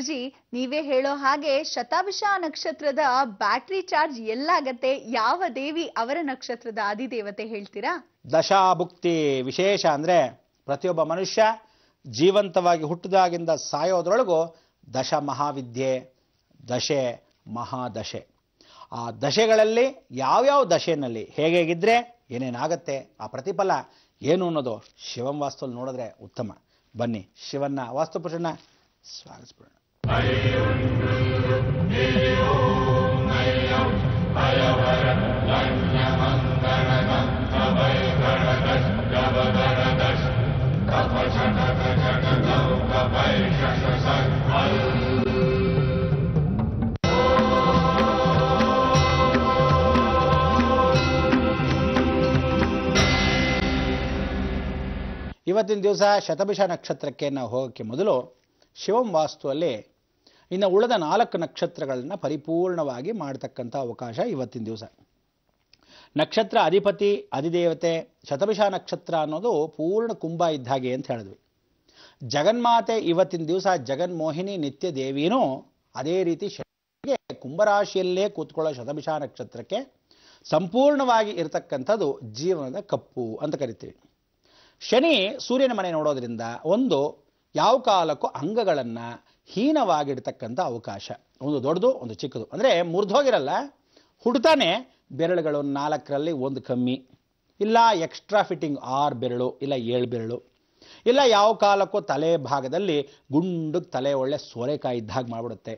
ಗುರುಜಿ ನೀವೇ ಹೇಳೋ ಹಾಗೆ ಶತಾಭಿಷ ನಕ್ಷತ್ರದ ಬ್ಯಾಟ್ರಿ ಚಾರ್ಜ್ ಎಲ್ಲಾಗತ್ತೆ ಯಾವ ದೇವಿ ಅವರ ನಕ್ಷತ್ರದ ಆದಿದೇವತೆ ಹೇಳ್ತೀರಾ ದಶಾಭುಕ್ತಿ ವಿಶೇಷ ಅಂದ್ರೆ ಪ್ರತಿಯೊಬ್ಬ ಮನುಷ್ಯ ಜೀವಂತವಾಗಿ ಹುಟ್ಟಿದಾಗಿಂದ ಸಾಯೋದ್ರೊಳಗೂ ದಶ ಮಹಾವಿದ್ಯೆ ದಶೆ ಮಹಾದಶೆ ಆ ದಶೆಗಳಲ್ಲಿ ಯಾವ್ಯಾವ ದಶೆಯಲ್ಲಿ ಹೇಗಿದ್ರೆ ಏನೇನಾಗತ್ತೆ ಆ ಪ್ರತಿಫಲ ಏನು ಅನ್ನೋದು ಶಿವಂ ವಾಸ್ತುವಲ್ಲಿ ನೋಡಿದ್ರೆ ಉತ್ತಮ ಬನ್ನಿ ಶಿವನ್ನ ವಾಸ್ತುಪುರುಷನ ಸ್ವಾಗತಿಸ್ಬಿಡೋಣ ಇವತ್ತಿನ ದಿವಸ ಶತಭಿಷ ನಕ್ಷತ್ರಕ್ಕೆ ನಾವು ಹೋಗೋಕ್ಕೆ ಮೊದಲು ಶಿವಂ ವಾಸ್ತುವಲ್ಲಿ ಇನ್ನು ಉಳಿದ ನಾಲ್ಕು ನಕ್ಷತ್ರಗಳನ್ನು ಪರಿಪೂರ್ಣವಾಗಿ ಮಾಡ್ತಕ್ಕಂಥ ಅವಕಾಶ ಇವತ್ತಿನ ದಿವಸ ನಕ್ಷತ್ರ ಅಧಿಪತಿ ಅಧಿದೇವತೆ ಶತಭಿಷ ನಕ್ಷತ್ರ ಅನ್ನೋದು ಪೂರ್ಣ ಕುಂಭ ಇದ್ದ ಹಾಗೆ ಅಂತ ಹೇಳಿದ್ವಿ ಜಗನ್ಮಾತೆ ಇವತ್ತಿನ ದಿವಸ ಜಗನ್ಮೋಹಿನಿ ನಿತ್ಯ ದೇವಿನೂ ಅದೇ ರೀತಿ ಕುಂಭರಾಶಿಯಲ್ಲೇ ಕೂತ್ಕೊಳ್ಳೋ ಶತಭಿಷ ನಕ್ಷತ್ರಕ್ಕೆ ಸಂಪೂರ್ಣವಾಗಿ ಇರತಕ್ಕಂಥದ್ದು ಜೀವನದ ಕಪ್ಪು ಅಂತ ಕರಿತೀವಿ ಶನಿ ಸೂರ್ಯನ ಮನೆ ನೋಡೋದ್ರಿಂದ ಒಂದು ಯಾವ ಕಾಲಕ್ಕೂ ಅಂಗಗಳನ್ನು ಹೀನವಾಗಿಡ್ತಕ್ಕಂಥ ಅವಕಾಶ ಒಂದು ದೊಡ್ಡದು ಒಂದು ಚಿಕ್ಕದು ಅಂದರೆ ಮುರಿದೋಗಿರಲ್ಲ ಹುಡ್ತಾನೆ ಬೆರಳುಗಳು ನಾಲ್ಕರಲ್ಲಿ ಒಂದು ಕಮ್ಮಿ ಇಲ್ಲ ಎಕ್ಸ್ಟ್ರಾ ಫಿಟ್ಟಿಂಗ್ ಆರು ಬೆರಳು ಇಲ್ಲ ಏಳು ಬೆರಳು ಇಲ್ಲ ಯಾವ ಕಾಲಕ್ಕೂ ತಲೆ ಭಾಗದಲ್ಲಿ ಗುಂಡಕ್ಕೆ ತಲೆ ಒಳ್ಳೆ ಸೋರೆಕಾಯಿ ಇದ್ದಾಗ ಮಾಡಿಬಿಡುತ್ತೆ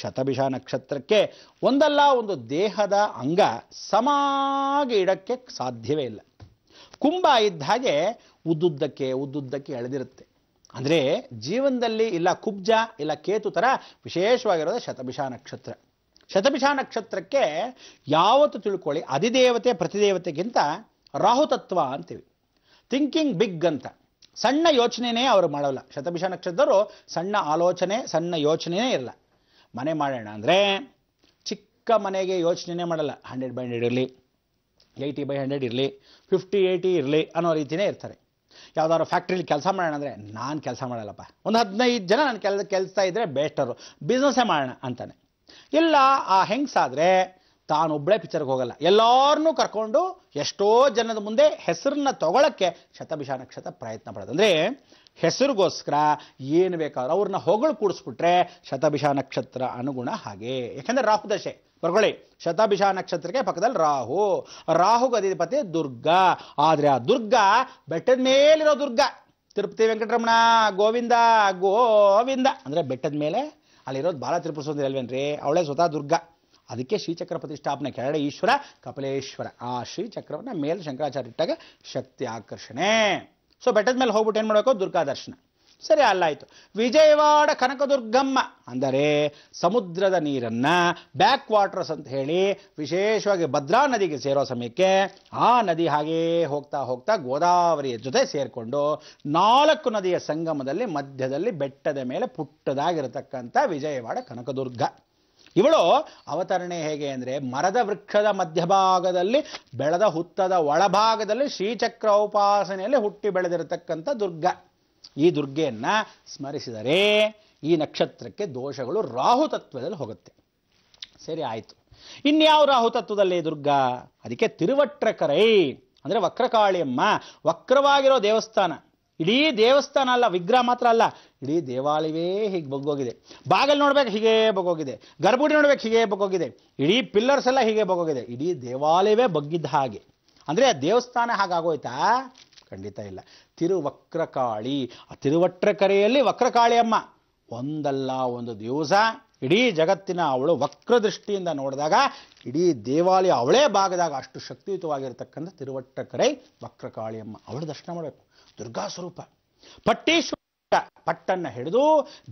ಶತಭಿಷ ನಕ್ಷತ್ರಕ್ಕೆ ಒಂದಲ್ಲ ಒಂದು ದೇಹದ ಅಂಗ ಸಮಾಗಿ ಇಡೋಕ್ಕೆ ಸಾಧ್ಯವೇ ಇಲ್ಲ ಕುಂಭ ಇದ್ದ ಹಾಗೆ ಉದ್ದುದ್ದಕ್ಕೆ ಉದ್ದುದ್ದಕ್ಕೆ ಎಳೆದಿರುತ್ತೆ ಅಂದರೆ ಜೀವನದಲ್ಲಿ ಇಲ್ಲ ಕುಬ್ಜ ಇಲ್ಲ ಕೇತು ಥರ ವಿಶೇಷವಾಗಿರೋದು ಶತಭಿಷ ನಕ್ಷತ್ರ ಶತಭಿಷ ನಕ್ಷತ್ರಕ್ಕೆ ಯಾವತ್ತು ತಿಳ್ಕೊಳ್ಳಿ ಅಧಿದೇವತೆ ಪ್ರತಿದೇವತೆಗಿಂತ ರಾಹುತತ್ವ ಅಂತೀವಿ ಥಿಂಕಿಂಗ್ ಬಿಗ್ ಅಂತ ಸಣ್ಣ ಯೋಚನೆನೇ ಅವರು ಮಾಡೋಲ್ಲ ಶತಭಿಷ ನಕ್ಷತ್ರದವರು ಸಣ್ಣ ಆಲೋಚನೆ ಸಣ್ಣ ಯೋಚನೆನೇ ಇರಲ್ಲ ಮನೆ ಮಾಡೋಣ ಅಂದರೆ ಚಿಕ್ಕ ಮನೆಗೆ ಯೋಚನೆನೇ ಮಾಡಲ್ಲ ಹಂಡ್ರೆಡ್ ಬೈ ಹಂಡ್ರೆಡ್ ಇರಲಿ ಏಯ್ಟಿ ಬೈ ಹಂಡ್ರೆಡ್ ಇರಲಿ ಫಿಫ್ಟಿ ಏಯ್ಟಿ ಇರಲಿ ಅನ್ನೋ ರೀತಿಯೇ ಇರ್ತಾರೆ ಯಾವುದಾದ್ರು ಫ್ಯಾಕ್ಟ್ರಿಲಿ ಕೆಲಸ ಮಾಡೋಣ ಅಂದರೆ ನಾನು ಕೆಲಸ ಮಾಡಲ್ಲಪ್ಪ ಒಂದು ಹದಿನೈದು ಜನ ನಾನು ಕೆಲ ಕೆಲಸ ಇದ್ದರೆ ಬೆಸ್ಟರು ಬಿಸ್ನೆಸ್ಸೇ ಮಾಡೋಣ ಅಂತಾನೆ ಇಲ್ಲ ಆ ಹೆಂಗಸಾದರೆ ತಾನೊಬ್ಬಳೇ ಪಿಕ್ಚರ್ಗೆ ಹೋಗಲ್ಲ ಎಲ್ಲರನ್ನೂ ಕರ್ಕೊಂಡು ಎಷ್ಟೋ ಜನದ ಮುಂದೆ ಹೆಸರನ್ನ ತೊಗೊಳಕ್ಕೆ ನಕ್ಷತ್ರ ಪ್ರಯತ್ನ ಪಡೋದು ಅಂದರೆ ಹೆಸರಿಗೋಸ್ಕರ ಏನು ಬೇಕಾದ್ರೂ ಅವ್ರನ್ನ ಹೊಗಳು ಕೂಡಿಸ್ಬಿಟ್ರೆ ಶತಭಿಷ ನಕ್ಷತ್ರ ಅನುಗುಣ ಹಾಗೆ ಯಾಕೆಂದರೆ ರಾಹುದಶೆ ಬರ್ಕೊಳ್ಳಿ ಶತಾಭಿಷ ನಕ್ಷತ್ರಕ್ಕೆ ಪಕ್ಕದಲ್ಲಿ ರಾಹು ರಾಹುಗ ಅಧಿಪತಿ ದುರ್ಗ ಆದರೆ ಆ ದುರ್ಗ ಬೆಟ್ಟದ ಮೇಲಿರೋ ದುರ್ಗ ತಿರುಪತಿ ವೆಂಕಟರಮಣ ಗೋವಿಂದ ಗೋವಿಂದ ಅಂದರೆ ಬೆಟ್ಟದ ಮೇಲೆ ಅಲ್ಲಿರೋದು ಬಾಲ ತಿರುಪುರ ಸುಂದರಿ ಅಲ್ವೇನ್ರಿ ಅವಳೇ ಸ್ವತಃ ದುರ್ಗ ಅದಕ್ಕೆ ಶ್ರೀಚಕ್ರ ಪ್ರತಿಷ್ಠಾಪನೆ ಕೆರಡೆ ಈಶ್ವರ ಕಪಲೇಶ್ವರ ಆ ಶ್ರೀಚಕ್ರವನ್ನು ಮೇಲೆ ಶಂಕರಾಚಾರ್ಯ ಇಟ್ಟಾಗ ಶಕ್ತಿ ಆಕರ್ಷಣೆ ಸೊ ಬೆಟ್ಟದ ಮೇಲೆ ಹೋಗ್ಬಿಟ್ಟು ಏನು ಮಾಡಬೇಕು ದುರ್ಗಾ ದರ್ಶನ ಸರಿ ಅಲ್ಲಾಯಿತು ವಿಜಯವಾಡ ಕನಕದುರ್ಗಮ್ಮ ಅಂದರೆ ಸಮುದ್ರದ ನೀರನ್ನು ಬ್ಯಾಕ್ ವಾಟರ್ಸ್ ಅಂತ ಹೇಳಿ ವಿಶೇಷವಾಗಿ ಭದ್ರಾ ನದಿಗೆ ಸೇರೋ ಸಮಯಕ್ಕೆ ಆ ನದಿ ಹಾಗೇ ಹೋಗ್ತಾ ಹೋಗ್ತಾ ಗೋದಾವರಿಯ ಜೊತೆ ಸೇರಿಕೊಂಡು ನಾಲ್ಕು ನದಿಯ ಸಂಗಮದಲ್ಲಿ ಮಧ್ಯದಲ್ಲಿ ಬೆಟ್ಟದ ಮೇಲೆ ಪುಟ್ಟದಾಗಿರತಕ್ಕಂಥ ವಿಜಯವಾಡ ಕನಕದುರ್ಗ ಇವಳು ಅವತರಣೆ ಹೇಗೆ ಅಂದರೆ ಮರದ ವೃಕ್ಷದ ಮಧ್ಯಭಾಗದಲ್ಲಿ ಬೆಳೆದ ಹುತ್ತದ ಒಳಭಾಗದಲ್ಲಿ ಶ್ರೀಚಕ್ರ ಉಪಾಸನೆಯಲ್ಲಿ ಹುಟ್ಟಿ ಬೆಳೆದಿರತಕ್ಕಂಥ ದುರ್ಗ ಈ ದುರ್ಗೆಯನ್ನು ಸ್ಮರಿಸಿದರೆ ಈ ನಕ್ಷತ್ರಕ್ಕೆ ದೋಷಗಳು ರಾಹು ತತ್ವದಲ್ಲಿ ಹೋಗುತ್ತೆ ಸರಿ ಆಯಿತು ಇನ್ಯಾವ ರಾಹು ತತ್ವದಲ್ಲಿ ದುರ್ಗಾ ಅದಕ್ಕೆ ತಿರುವಟ್ರಕರೈ ಅಂದರೆ ವಕ್ರಕಾಳಿಯಮ್ಮ ವಕ್ರವಾಗಿರೋ ದೇವಸ್ಥಾನ ಇಡೀ ದೇವಸ್ಥಾನ ಅಲ್ಲ ವಿಗ್ರಹ ಮಾತ್ರ ಅಲ್ಲ ಇಡೀ ದೇವಾಲಯವೇ ಹೀಗೆ ಬಗ್ಗೋಗಿದೆ ಬಾಗಿಲು ನೋಡ್ಬೇಕು ಹೀಗೆ ಬಗ್ಗೋಗಿದೆ ಗರ್ಭುಡಿ ನೋಡ್ಬೇಕು ಹೀಗೆ ಬಗ್ಗೋಗಿದೆ ಇಡೀ ಪಿಲ್ಲರ್ಸ್ ಎಲ್ಲ ಹೀಗೆ ಬಗ್ಗೋಗಿದೆ ಇಡೀ ದೇವಾಲಯವೇ ಬಗ್ಗಿದ್ದ ಹಾಗೆ ಅಂದರೆ ದೇವಸ್ಥಾನ ಹಾಗಾಗೋಯ್ತಾ ಖಂಡಿತ ಇಲ್ಲ ತಿರುವಕ್ರಕಾಳಿ ಆ ತಿರುವಟ್ರಕರೆಯಲ್ಲಿ ವಕ್ರಕಾಳಿಯಮ್ಮ ಒಂದಲ್ಲ ಒಂದು ದಿವಸ ಇಡೀ ಜಗತ್ತಿನ ಅವಳು ವಕ್ರದೃಷ್ಟಿಯಿಂದ ನೋಡಿದಾಗ ಇಡೀ ದೇವಾಲಯ ಅವಳೇ ಭಾಗದಾಗ ಅಷ್ಟು ಶಕ್ತಿಯುತವಾಗಿರ್ತಕ್ಕಂಥ ವಕ್ರಕಾಳಿ ವಕ್ರಕಾಳಿಯಮ್ಮ ಅವಳು ದರ್ಶನ ಮಾಡಬೇಕು ದುರ್ಗಾ ಸ್ವರೂಪ ಪಟ್ಟೀಶ್ವರ ಪಟ್ಟನ್ನು ಹಿಡಿದು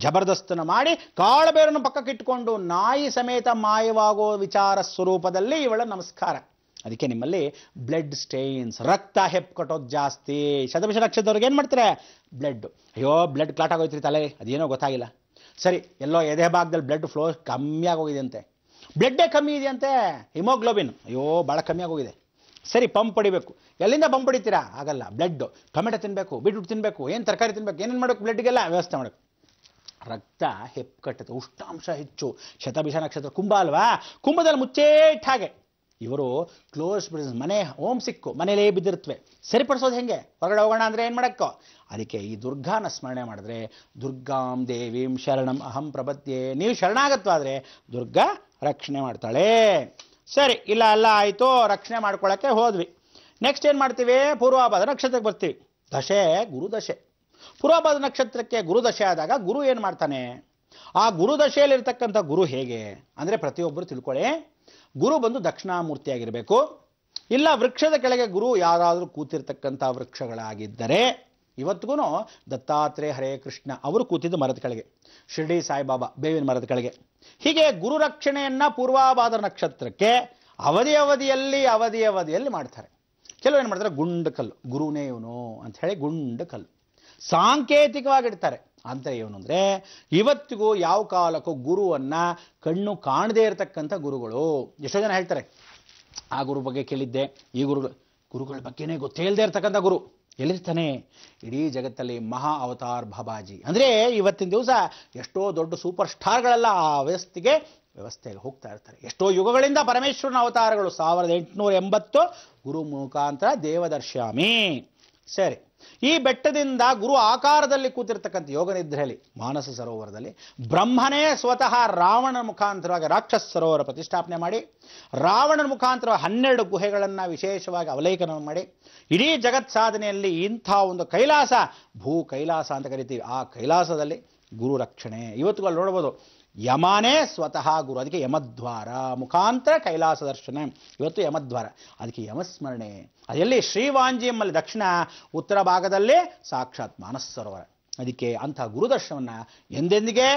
ಜಬರ್ದಸ್ತನ ಮಾಡಿ ಕಾಳಬೇರನ್ನು ಪಕ್ಕಕ್ಕಿಟ್ಟುಕೊಂಡು ನಾಯಿ ಸಮೇತ ಮಾಯವಾಗೋ ವಿಚಾರ ಸ್ವರೂಪದಲ್ಲಿ ಇವಳ ನಮಸ್ಕಾರ ಅದಕ್ಕೆ ನಿಮ್ಮಲ್ಲಿ ಬ್ಲಡ್ ಸ್ಟೇನ್ಸ್ ರಕ್ತ ಕಟ್ಟೋದು ಜಾಸ್ತಿ ಶತಭಿಷ ನಕ್ಷತ್ರವ್ರಿಗೆ ಏನು ಮಾಡ್ತಾರೆ ಬ್ಲಡ್ ಅಯ್ಯೋ ಬ್ಲಡ್ ಕ್ಲಾಟ್ ಆಗೋಯ್ತು ತಲೆ ಅದೇನೋ ಗೊತ್ತಾಗಿಲ್ಲ ಸರಿ ಎಲ್ಲೋ ಎದೆ ಭಾಗದಲ್ಲಿ ಬ್ಲಡ್ ಫ್ಲೋ ಕಮ್ಮಿ ಅಂತೆ ಬ್ಲಡ್ಡೇ ಕಮ್ಮಿ ಇದೆಯಂತೆ ಹಿಮೋಗ್ಲೋಬಿನ್ ಅಯ್ಯೋ ಭಾಳ ಕಮ್ಮಿ ಆಗೋಗಿದೆ ಸರಿ ಪಂಪ್ ಹೊಡಿಬೇಕು ಎಲ್ಲಿಂದ ಪಂಪ್ ಪಡಿತೀರಾ ಆಗಲ್ಲ ಬ್ಲಡ್ಡು ಟೊಮೆಟೊ ತಿನ್ನಬೇಕು ಬೀಟ್ರೂಟ್ ತಿನ್ನಬೇಕು ಏನು ತರಕಾರಿ ತಿನ್ನಬೇಕು ಏನೇನು ಮಾಡಬೇಕು ಬ್ಲಡ್ಗೆಲ್ಲ ವ್ಯವಸ್ಥೆ ಮಾಡಬೇಕು ರಕ್ತ ಹೆಪ್ಪು ಕಟ್ಟುತ್ತೆ ಉಷ್ಣಾಂಶ ಹೆಚ್ಚು ಶತಭಿಷ ನಕ್ಷತ್ರ ಕುಂಭ ಅಲ್ವಾ ಕುಂಭದಲ್ಲಿ ಮುಚ್ಚೇಟ್ ಹಾಗೆ ಇವರು ಕ್ಲೋಸ್ ಬಿಸ್ನೆಸ್ ಮನೆ ಓಂ ಸಿಕ್ಕು ಮನೇಲೇ ಬಿದ್ದಿರ್ತವೆ ಸರಿಪಡಿಸೋದು ಹೆಂಗೆ ಹೊರಗಡೆ ಹೋಗೋಣ ಅಂದರೆ ಏನು ಮಾಡೋಕ್ಕೋ ಅದಕ್ಕೆ ಈ ದುರ್ಗಾನ ಸ್ಮರಣೆ ಮಾಡಿದ್ರೆ ದುರ್ಗಾಂ ದೇವೀಂ ಶರಣಂ ಅಹಂ ಪ್ರಪತ್ಯೆ ನೀವು ಆದರೆ ದುರ್ಗಾ ರಕ್ಷಣೆ ಮಾಡ್ತಾಳೆ ಸರಿ ಇಲ್ಲ ಅಲ್ಲ ಆಯಿತು ರಕ್ಷಣೆ ಮಾಡ್ಕೊಳ್ಳೋಕ್ಕೆ ಹೋದ್ವಿ ನೆಕ್ಸ್ಟ್ ಏನು ಮಾಡ್ತೀವಿ ಪೂರ್ವಾಭದ ನಕ್ಷತ್ರಕ್ಕೆ ಬರ್ತೀವಿ ದಶೆ ಗುರುದಶೆ ಪೂರ್ವಾಭದ ನಕ್ಷತ್ರಕ್ಕೆ ಗುರುದಶೆ ಆದಾಗ ಗುರು ಏನು ಮಾಡ್ತಾನೆ ಆ ಗುರುದಶೆಯಲ್ಲಿರ್ತಕ್ಕಂಥ ಗುರು ಹೇಗೆ ಅಂದರೆ ಪ್ರತಿಯೊಬ್ಬರು ತಿಳ್ಕೊಳ್ಳಿ ಗುರು ಬಂದು ದಕ್ಷಿಣಾಮೂರ್ತಿಯಾಗಿರಬೇಕು ಇಲ್ಲ ವೃಕ್ಷದ ಕೆಳಗೆ ಗುರು ಯಾರಾದರೂ ಕೂತಿರ್ತಕ್ಕಂಥ ವೃಕ್ಷಗಳಾಗಿದ್ದರೆ ಇವತ್ತಿಗೂ ದತ್ತಾತ್ರೇಯ ಹರೇ ಕೃಷ್ಣ ಅವರು ಕೂತಿದ್ದು ಮರದ ಕೆಳಗೆ ಶಿರ್ಡಿ ಸಾಯಿಬಾಬಾ ಬೇವಿನ ಮರದ ಕೆಳಗೆ ಹೀಗೆ ಗುರು ರಕ್ಷಣೆಯನ್ನು ಪೂರ್ವಾಭಾದ ನಕ್ಷತ್ರಕ್ಕೆ ಅವಧಿ ಅವಧಿಯಲ್ಲಿ ಅವಧಿ ಅವಧಿಯಲ್ಲಿ ಮಾಡ್ತಾರೆ ಕೆಲವರು ಏನು ಮಾಡ್ತಾರೆ ಗುಂಡು ಕಲ್ಲು ಗುರುನೇ ಇವನು ಅಂತ ಹೇಳಿ ಗುಂಡು ಕಲ್ಲು ಸಾಂಕೇತಿಕವಾಗಿಡ್ತಾರೆ ಅಂತ ಏನು ಅಂದರೆ ಇವತ್ತಿಗೂ ಯಾವ ಕಾಲಕ್ಕೂ ಗುರುವನ್ನು ಕಣ್ಣು ಕಾಣದೇ ಇರತಕ್ಕಂಥ ಗುರುಗಳು ಎಷ್ಟೋ ಜನ ಹೇಳ್ತಾರೆ ಆ ಗುರು ಬಗ್ಗೆ ಕೇಳಿದ್ದೆ ಈ ಗುರುಗಳು ಗುರುಗಳ ಬಗ್ಗೆನೇ ಗೊತ್ತೇ ಇಲ್ಲದೆ ಇರತಕ್ಕಂಥ ಗುರು ಎಲ್ಲಿರ್ತಾನೆ ಇಡೀ ಜಗತ್ತಲ್ಲಿ ಮಹಾ ಅವತಾರ್ ಬಾಬಾಜಿ ಅಂದರೆ ಇವತ್ತಿನ ದಿವಸ ಎಷ್ಟೋ ದೊಡ್ಡ ಸೂಪರ್ ಸ್ಟಾರ್ಗಳೆಲ್ಲ ಆ ವ್ಯವಸ್ಥೆಗೆ ವ್ಯವಸ್ಥೆಗೆ ಹೋಗ್ತಾ ಇರ್ತಾರೆ ಎಷ್ಟೋ ಯುಗಗಳಿಂದ ಪರಮೇಶ್ವರನ ಅವತಾರಗಳು ಸಾವಿರದ ಎಂಟುನೂರ ಎಂಬತ್ತು ಗುರು ಮುಖಾಂತರ ದೇವದರ್ಶಾಮಿ ಸರಿ ಈ ಬೆಟ್ಟದಿಂದ ಗುರು ಆಕಾರದಲ್ಲಿ ಕೂತಿರ್ತಕ್ಕಂಥ ನಿದ್ರೆಯಲ್ಲಿ ಮಾನಸ ಸರೋವರದಲ್ಲಿ ಬ್ರಹ್ಮನೇ ಸ್ವತಃ ರಾವಣನ ಮುಖಾಂತರವಾಗಿ ರಾಕ್ಷಸ ಸರೋವರ ಪ್ರತಿಷ್ಠಾಪನೆ ಮಾಡಿ ರಾವಣನ ಮುಖಾಂತರ ಹನ್ನೆರಡು ಗುಹೆಗಳನ್ನು ವಿಶೇಷವಾಗಿ ಅವಲೇಖನ ಮಾಡಿ ಇಡೀ ಜಗತ್ ಸಾಧನೆಯಲ್ಲಿ ಇಂಥ ಒಂದು ಕೈಲಾಸ ಭೂ ಕೈಲಾಸ ಅಂತ ಕರಿತೀವಿ ಆ ಕೈಲಾಸದಲ್ಲಿ ಗುರು ರಕ್ಷಣೆ ಇವತ್ತುಗಳು ನೋಡ್ಬೋದು ಯಮನೇ ಸ್ವತಃ ಗುರು ಅದಕ್ಕೆ ಯಮದ್ವಾರ ಮುಖಾಂತರ ಕೈಲಾಸ ದರ್ಶನ ಇವತ್ತು ಯಮದ್ವಾರ ಅದಕ್ಕೆ ಯಮಸ್ಮರಣೆ ಅದೆಲ್ಲಿ ಶ್ರೀವಾಂಜಿಯಮ್ಮಲ್ಲಿ ದಕ್ಷಿಣ ಉತ್ತರ ಭಾಗದಲ್ಲೇ ಸಾಕ್ಷಾತ್ ಮಾನಸ್ಸರೋವರ ಅದಕ್ಕೆ ಅಂತಹ ಗುರುದರ್ಶನವನ್ನು ಎಂದೆಂದಿಗೆ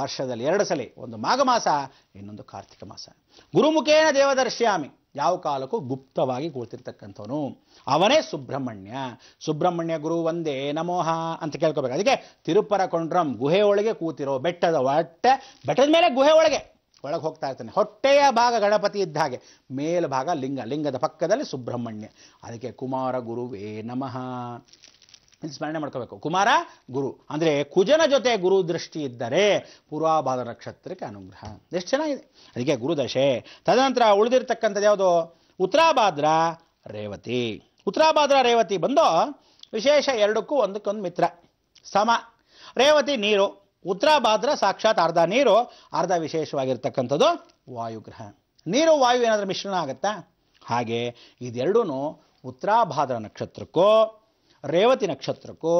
ವರ್ಷದಲ್ಲಿ ಎರಡು ಸಲ ಒಂದು ಮಾಘ ಮಾಸ ಇನ್ನೊಂದು ಕಾರ್ತಿಕ ಮಾಸ ಗುರುಮುಖೇನ ದೇವದರ್ಶಿಯಾಮಿ ಯಾವ ಕಾಲಕ್ಕೂ ಗುಪ್ತವಾಗಿ ಕೂತಿರ್ತಕ್ಕಂಥವನು ಅವನೇ ಸುಬ್ರಹ್ಮಣ್ಯ ಸುಬ್ರಹ್ಮಣ್ಯ ಗುರು ಒಂದೇ ನಮೋಹ ಅಂತ ಕೇಳ್ಕೋಬೇಕು ಅದಕ್ಕೆ ತಿರುಪರ ಕೊಂಡ್ರಂ ಗುಹೆಯೊಳಗೆ ಕೂತಿರೋ ಬೆಟ್ಟದ ಹೊಟ್ಟೆ ಬೆಟ್ಟದ ಮೇಲೆ ಗುಹೆ ಒಳಗೆ ಒಳಗೆ ಹೋಗ್ತಾ ಇರ್ತಾನೆ ಹೊಟ್ಟೆಯ ಭಾಗ ಗಣಪತಿ ಇದ್ದ ಹಾಗೆ ಮೇಲ್ಭಾಗ ಲಿಂಗ ಲಿಂಗದ ಪಕ್ಕದಲ್ಲಿ ಸುಬ್ರಹ್ಮಣ್ಯ ಅದಕ್ಕೆ ಕುಮಾರ ಗುರುವೇ ನಮಃ ಸ್ಮರಣೆ ಮಾಡ್ಕೋಬೇಕು ಕುಮಾರ ಗುರು ಅಂದರೆ ಕುಜನ ಜೊತೆ ಗುರು ದೃಷ್ಟಿ ಇದ್ದರೆ ಪೂರ್ವಾಭಾದ ನಕ್ಷತ್ರಕ್ಕೆ ಅನುಗ್ರಹ ಎಷ್ಟು ಚೆನ್ನಾಗಿದೆ ಅದಕ್ಕೆ ಗುರುದಶೆ ತದನಂತರ ಉಳಿದಿರ್ತಕ್ಕಂಥದ್ದು ಯಾವುದು ಉತ್ತರಾಭಾದ್ರ ರೇವತಿ ಉತ್ತರಾಭಾದ್ರ ರೇವತಿ ಬಂದು ವಿಶೇಷ ಎರಡಕ್ಕೂ ಒಂದಕ್ಕೊಂದು ಮಿತ್ರ ಸಮ ರೇವತಿ ನೀರು ಉತ್ತರಾಭಾದ್ರ ಸಾಕ್ಷಾತ್ ಅರ್ಧ ನೀರು ಅರ್ಧ ವಿಶೇಷವಾಗಿರ್ತಕ್ಕಂಥದ್ದು ವಾಯುಗ್ರಹ ನೀರು ವಾಯು ಏನಾದರೂ ಮಿಶ್ರಣ ಆಗುತ್ತಾ ಹಾಗೆ ಇದೆರಡೂ ಉತ್ತರಾಭಾದ್ರ ನಕ್ಷತ್ರಕ್ಕೂ ರೇವತಿ ನಕ್ಷತ್ರಕ್ಕೂ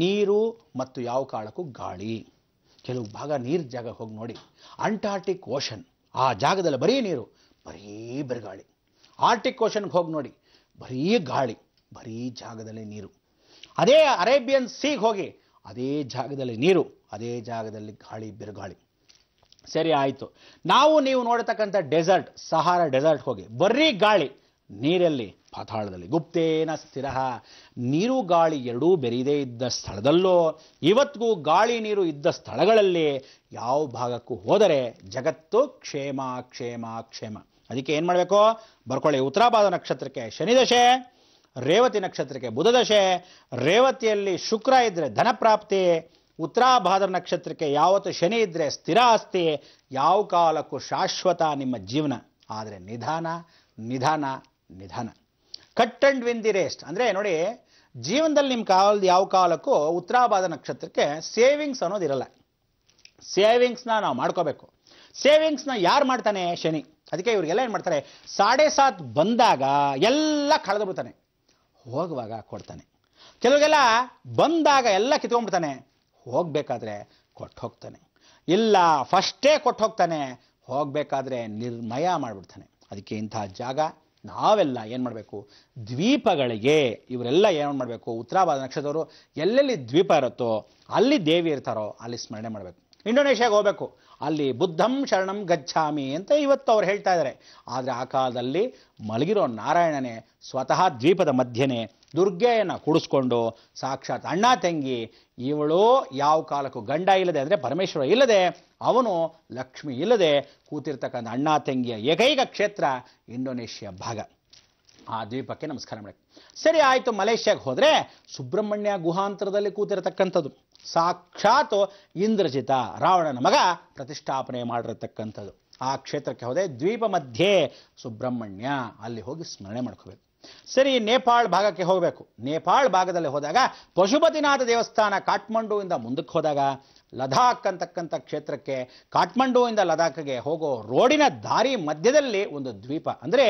ನೀರು ಮತ್ತು ಯಾವ ಕಾಳಕ್ಕೂ ಗಾಳಿ ಕೆಲವು ಭಾಗ ನೀರು ಜಾಗ ಹೋಗಿ ನೋಡಿ ಅಂಟಾರ್ಟಿಕ್ ಓಷನ್ ಆ ಜಾಗದಲ್ಲಿ ಬರೀ ನೀರು ಬರೀ ಬರಗಾಳಿ ಆರ್ಟಿಕ್ ಓಷನ್ಗೆ ಹೋಗಿ ನೋಡಿ ಬರೀ ಗಾಳಿ ಬರೀ ಜಾಗದಲ್ಲಿ ನೀರು ಅದೇ ಅರೇಬಿಯನ್ ಸೀಗೆ ಹೋಗಿ ಅದೇ ಜಾಗದಲ್ಲಿ ನೀರು ಅದೇ ಜಾಗದಲ್ಲಿ ಗಾಳಿ ಬಿರುಗಾಳಿ ಸರಿ ಆಯಿತು ನಾವು ನೀವು ನೋಡತಕ್ಕಂಥ ಡೆಸರ್ಟ್ ಸಹಾರ ಡೆಸರ್ಟ್ ಹೋಗಿ ಬರೀ ಗಾಳಿ ನೀರಲ್ಲಿ ಪಾತಾಳದಲ್ಲಿ ಗುಪ್ತೇನ ಸ್ಥಿರ ನೀರು ಗಾಳಿ ಎರಡೂ ಬೆರೆಯದೇ ಇದ್ದ ಸ್ಥಳದಲ್ಲೋ ಇವತ್ತಿಗೂ ಗಾಳಿ ನೀರು ಇದ್ದ ಸ್ಥಳಗಳಲ್ಲಿ ಯಾವ ಭಾಗಕ್ಕೂ ಹೋದರೆ ಜಗತ್ತು ಕ್ಷೇಮ ಕ್ಷೇಮ ಕ್ಷೇಮ ಅದಕ್ಕೆ ಏನು ಮಾಡಬೇಕು ಬರ್ಕೊಳ್ಳಿ ಉತ್ತರಾಭಾದ ನಕ್ಷತ್ರಕ್ಕೆ ಶನಿದಶೆ ರೇವತಿ ನಕ್ಷತ್ರಕ್ಕೆ ಬುಧದಶೆ ರೇವತಿಯಲ್ಲಿ ಶುಕ್ರ ಇದ್ದರೆ ಧನಪ್ರಾಪ್ತಿ ಉತ್ತರಾಭಾದ್ರ ನಕ್ಷತ್ರಕ್ಕೆ ಯಾವತ್ತು ಶನಿ ಇದ್ದರೆ ಸ್ಥಿರ ಆಸ್ತಿ ಯಾವ ಕಾಲಕ್ಕೂ ಶಾಶ್ವತ ನಿಮ್ಮ ಜೀವನ ಆದರೆ ನಿಧಾನ ನಿಧಾನ ನಿಧಾನ cut and win the race ಅಂದರೆ ನೋಡಿ ಜೀವನದಲ್ಲಿ ನಿಮ್ಮ ಕಾಲದ ಯಾವ ಕಾಲಕ್ಕೂ ಉತ್ತರಾಭಾದ ನಕ್ಷತ್ರಕ್ಕೆ ಸೇವಿಂಗ್ಸ್ ಅನ್ನೋದಿರಲ್ಲ ಸೇವಿಂಗ್ಸ್ನ ನಾವು ಮಾಡ್ಕೋಬೇಕು ಸೇವಿಂಗ್ಸ್ನ ಯಾರು ಮಾಡ್ತಾನೆ ಶನಿ ಅದಕ್ಕೆ ಇವ್ರಿಗೆಲ್ಲ ಏನು ಮಾಡ್ತಾರೆ ಸಾಡೆ ಸಾತ್ ಬಂದಾಗ ಎಲ್ಲ ಕಳೆದು ಬಿಡ್ತಾನೆ ಹೋಗುವಾಗ ಕೊಡ್ತಾನೆ ಕೆಲವರಿಗೆಲ್ಲ ಬಂದಾಗ ಎಲ್ಲ ಕಿತ್ಕೊಂಡ್ಬಿಡ್ತಾನೆ ಹೋಗಬೇಕಾದ್ರೆ ಕೊಟ್ಟು ಹೋಗ್ತಾನೆ ಇಲ್ಲ ಫಸ್ಟೇ ಕೊಟ್ಟು ಹೋಗ್ತಾನೆ ಹೋಗಬೇಕಾದ್ರೆ ನಿರ್ಮಯ ಮಾಡಿಬಿಡ್ತಾನೆ ಅದಕ್ಕೆ ಇಂಥ ಜಾಗ ನಾವೆಲ್ಲ ಏನು ಮಾಡಬೇಕು ದ್ವೀಪಗಳಿಗೆ ಇವರೆಲ್ಲ ಏನು ಮಾಡಬೇಕು ಉತ್ತರಾಭಾದ ನಕ್ಷತ್ರವರು ಎಲ್ಲೆಲ್ಲಿ ದ್ವೀಪ ಇರುತ್ತೋ ಅಲ್ಲಿ ದೇವಿ ಇರ್ತಾರೋ ಅಲ್ಲಿ ಸ್ಮರಣೆ ಮಾಡಬೇಕು ಇಂಡೋನೇಷ್ಯಾಗೆ ಹೋಗಬೇಕು ಅಲ್ಲಿ ಬುದ್ಧಂ ಶರಣಂ ಗಚ್ಚಾಮಿ ಅಂತ ಇವತ್ತು ಅವ್ರು ಹೇಳ್ತಾ ಇದ್ದಾರೆ ಆದರೆ ಆ ಕಾಲದಲ್ಲಿ ಮಲಗಿರೋ ನಾರಾಯಣನೇ ಸ್ವತಃ ದ್ವೀಪದ ಮಧ್ಯನೇ ದುರ್ಗೆಯನ್ನು ಕುಡಿಸ್ಕೊಂಡು ಸಾಕ್ಷಾತ್ ಅಣ್ಣ ತಂಗಿ ಇವಳು ಯಾವ ಕಾಲಕ್ಕೂ ಗಂಡ ಇಲ್ಲದೆ ಅಂದರೆ ಪರಮೇಶ್ವರ ಇಲ್ಲದೆ ಅವನು ಲಕ್ಷ್ಮಿ ಇಲ್ಲದೆ ಕೂತಿರ್ತಕ್ಕಂಥ ಅಣ್ಣ ತಂಗಿಯ ಏಕೈಕ ಕ್ಷೇತ್ರ ಇಂಡೋನೇಷ್ಯಾ ಭಾಗ ಆ ದ್ವೀಪಕ್ಕೆ ನಮಸ್ಕಾರ ಮಾಡಿ ಸರಿ ಆಯಿತು ಮಲೇಷ್ಯಾಗೆ ಹೋದರೆ ಸುಬ್ರಹ್ಮಣ್ಯ ಗುಹಾಂತರದಲ್ಲಿ ಕೂತಿರತಕ್ಕಂಥದ್ದು ಸಾಕ್ಷಾತ್ ಇಂದ್ರಜಿತ ರಾವಣನ ಮಗ ಪ್ರತಿಷ್ಠಾಪನೆ ಮಾಡಿರತಕ್ಕಂಥದ್ದು ಆ ಕ್ಷೇತ್ರಕ್ಕೆ ಹೋದೆ ದ್ವೀಪ ಮಧ್ಯೆ ಸುಬ್ರಹ್ಮಣ್ಯ ಅಲ್ಲಿ ಹೋಗಿ ಸ್ಮರಣೆ ಮಾಡ್ಕೋಬೇಕು ಸರಿ ನೇಪಾಳ್ ಭಾಗಕ್ಕೆ ಹೋಗಬೇಕು ನೇಪಾಳ್ ಭಾಗದಲ್ಲಿ ಹೋದಾಗ ಪಶುಪತಿನಾಥ ದೇವಸ್ಥಾನ ಕಾಠ್ಮಂಡುವಿಂದ ಮುಂದಕ್ಕೆ ಹೋದಾಗ ಲದಾಖ್ ಅಂತಕ್ಕಂಥ ಕ್ಷೇತ್ರಕ್ಕೆ ಕಾಠ್ಮಂಡುವಿಂದ ಲದಾಖ್ಗೆ ಹೋಗೋ ರೋಡಿನ ದಾರಿ ಮಧ್ಯದಲ್ಲಿ ಒಂದು ದ್ವೀಪ ಅಂದರೆ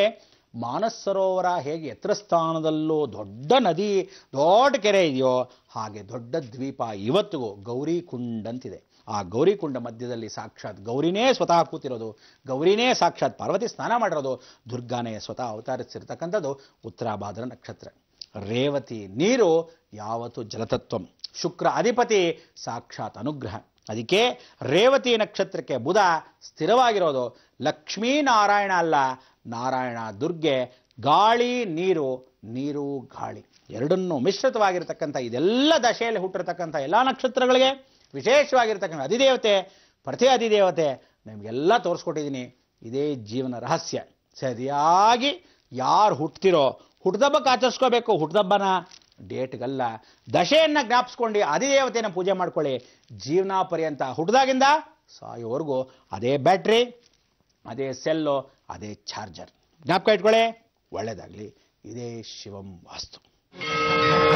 ಮಾನಸ್ ಸರೋವರ ಹೇಗೆ ಎತ್ತರ ಸ್ಥಾನದಲ್ಲೂ ದೊಡ್ಡ ನದಿ ದೊಡ್ಡ ಕೆರೆ ಇದೆಯೋ ಹಾಗೆ ದೊಡ್ಡ ದ್ವೀಪ ಇವತ್ತಿಗೂ ಗೌರಿ ಕುಂಡಂತಿದೆ ಆ ಗೌರಿಕುಂಡ ಮಧ್ಯದಲ್ಲಿ ಸಾಕ್ಷಾತ್ ಗೌರಿನೇ ಸ್ವತಃ ಕೂತಿರೋದು ಗೌರಿನೇ ಸಾಕ್ಷಾತ್ ಪಾರ್ವತಿ ಸ್ನಾನ ಮಾಡಿರೋದು ದುರ್ಗಾನೇ ಸ್ವತಃ ಅವತರಿಸಿರ್ತಕ್ಕಂಥದ್ದು ಉತ್ತರಾಭಾದ್ರ ನಕ್ಷತ್ರ ರೇವತಿ ನೀರು ಯಾವತ್ತು ಜಲತತ್ವಂ ಶುಕ್ರ ಅಧಿಪತಿ ಸಾಕ್ಷಾತ್ ಅನುಗ್ರಹ ಅದಕ್ಕೆ ರೇವತಿ ನಕ್ಷತ್ರಕ್ಕೆ ಬುಧ ಸ್ಥಿರವಾಗಿರೋದು ನಾರಾಯಣ ಅಲ್ಲ ನಾರಾಯಣ ದುರ್ಗೆ ಗಾಳಿ ನೀರು ನೀರು ಗಾಳಿ ಎರಡನ್ನೂ ಮಿಶ್ರಿತವಾಗಿರ್ತಕ್ಕಂಥ ಇದೆಲ್ಲ ದಶೆಯಲ್ಲಿ ಹುಟ್ಟಿರ್ತಕ್ಕಂಥ ಎಲ್ಲ ನಕ್ಷತ್ರಗಳಿಗೆ ವಿಶೇಷವಾಗಿರ್ತಕ್ಕಂಥ ಅಧಿದೇವತೆ ಪ್ರತಿ ಅಧಿದೇವತೆ ನಿಮಗೆಲ್ಲ ತೋರಿಸ್ಕೊಟ್ಟಿದ್ದೀನಿ ಇದೇ ಜೀವನ ರಹಸ್ಯ ಸರಿಯಾಗಿ ಯಾರು ಹುಟ್ತಿರೋ ಹುಟ್ಟದಬ್ಬಕ್ಕೆ ಆಚರಿಸ್ಕೋಬೇಕು ಹುಟ್ಟದಬ್ಬನ ಡೇಟ್ಗಲ್ಲ ದಶೆಯನ್ನು ಜ್ಞಾಪಿಸ್ಕೊಂಡು ಅಧಿದೇವತೆಯನ್ನು ಪೂಜೆ ಮಾಡ್ಕೊಳ್ಳಿ ಜೀವನ ಪರ್ಯಂತ ಹುಟ್ಟಿದಾಗಿಂದ ಸಾಯೋವರೆಗೂ ಅದೇ ಬ್ಯಾಟ್ರಿ ಅದೇ ಸೆಲ್ಲು ಅದೇ ಚಾರ್ಜರ್ ಜ್ಞಾಪಕ ಇಟ್ಕೊಳ್ಳಿ ಒಳ್ಳೆಯದಾಗಲಿ ಇದೇ ಶಿವಂ ವಾಸ್ತು